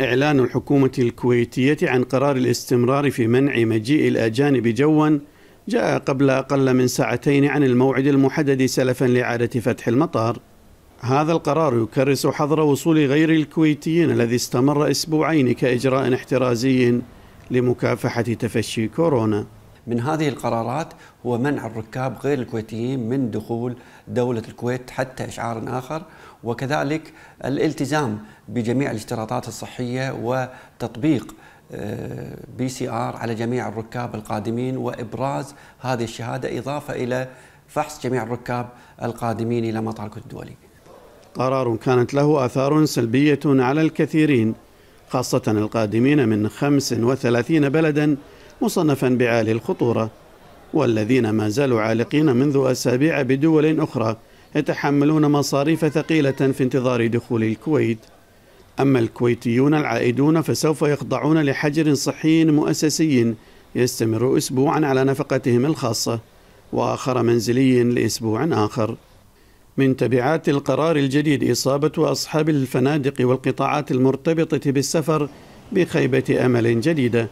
إعلان الحكومة الكويتية عن قرار الاستمرار في منع مجيء الأجانب جوا جاء قبل أقل من ساعتين عن الموعد المحدد سلفا لعادة فتح المطار هذا القرار يكرس حظر وصول غير الكويتيين الذي استمر أسبوعين كإجراء احترازي لمكافحة تفشي كورونا من هذه القرارات هو منع الركاب غير الكويتيين من دخول دولة الكويت حتى إشعار آخر وكذلك الالتزام بجميع الاشتراطات الصحية وتطبيق آه، بي سي ار على جميع الركاب القادمين وابراز هذه الشهاده اضافه الى فحص جميع الركاب القادمين الى مطار الكويت الدولي. قرار كانت له اثار سلبيه على الكثيرين خاصه القادمين من 35 بلدا مصنفا بعالي الخطورة والذين ما زالوا عالقين منذ أسابيع بدول أخرى يتحملون مصاريف ثقيلة في انتظار دخول الكويت أما الكويتيون العائدون فسوف يخضعون لحجر صحي مؤسسي يستمر أسبوعا على نفقتهم الخاصة وآخر منزلي لأسبوع آخر من تبعات القرار الجديد إصابة أصحاب الفنادق والقطاعات المرتبطة بالسفر بخيبة أمل جديدة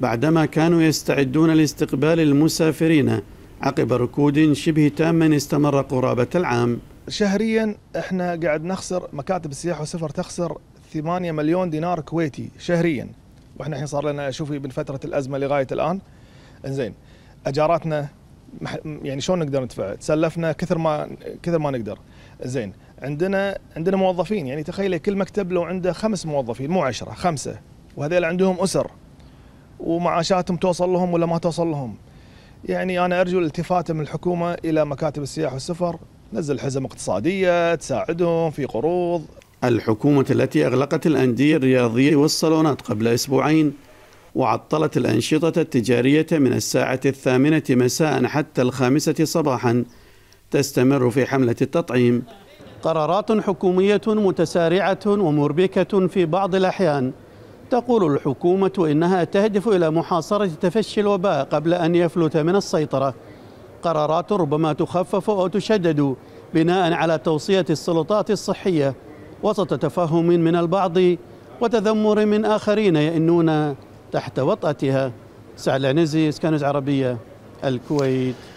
بعدما كانوا يستعدون لاستقبال المسافرين عقب ركود شبه تام استمر قرابة العام شهريا احنا قاعد نخسر مكاتب السياحة والسفر تخسر 8 مليون دينار كويتي شهريا واحنا الحين صار لنا شوفي من فترة الأزمة لغاية الآن انزين أجاراتنا يعني شلون نقدر ندفع تسلفنا كثر ما كثر ما نقدر زين عندنا عندنا موظفين يعني تخيل كل مكتب لو عنده خمس موظفين مو عشرة خمسة وهذول عندهم أسر ومعاشاتهم توصل لهم ولا ما توصل لهم يعني أنا أرجو الالتفاتة من الحكومة إلى مكاتب السياحه والسفر نزل حزم اقتصادية تساعدهم في قروض الحكومة التي أغلقت الأندية الرياضية والصالونات قبل أسبوعين وعطلت الأنشطة التجارية من الساعة الثامنة مساء حتى الخامسة صباحا تستمر في حملة التطعيم قرارات حكومية متسارعة ومربكة في بعض الأحيان تقول الحكومة إنها تهدف إلى محاصرة تفشي الوباء قبل أن يفلت من السيطرة قرارات ربما تخفف أو تشدد بناء على توصية السلطات الصحية وسط تفهم من البعض وتذمر من آخرين يئنون تحت وطأتها سعد العنزي سكانز عربية الكويت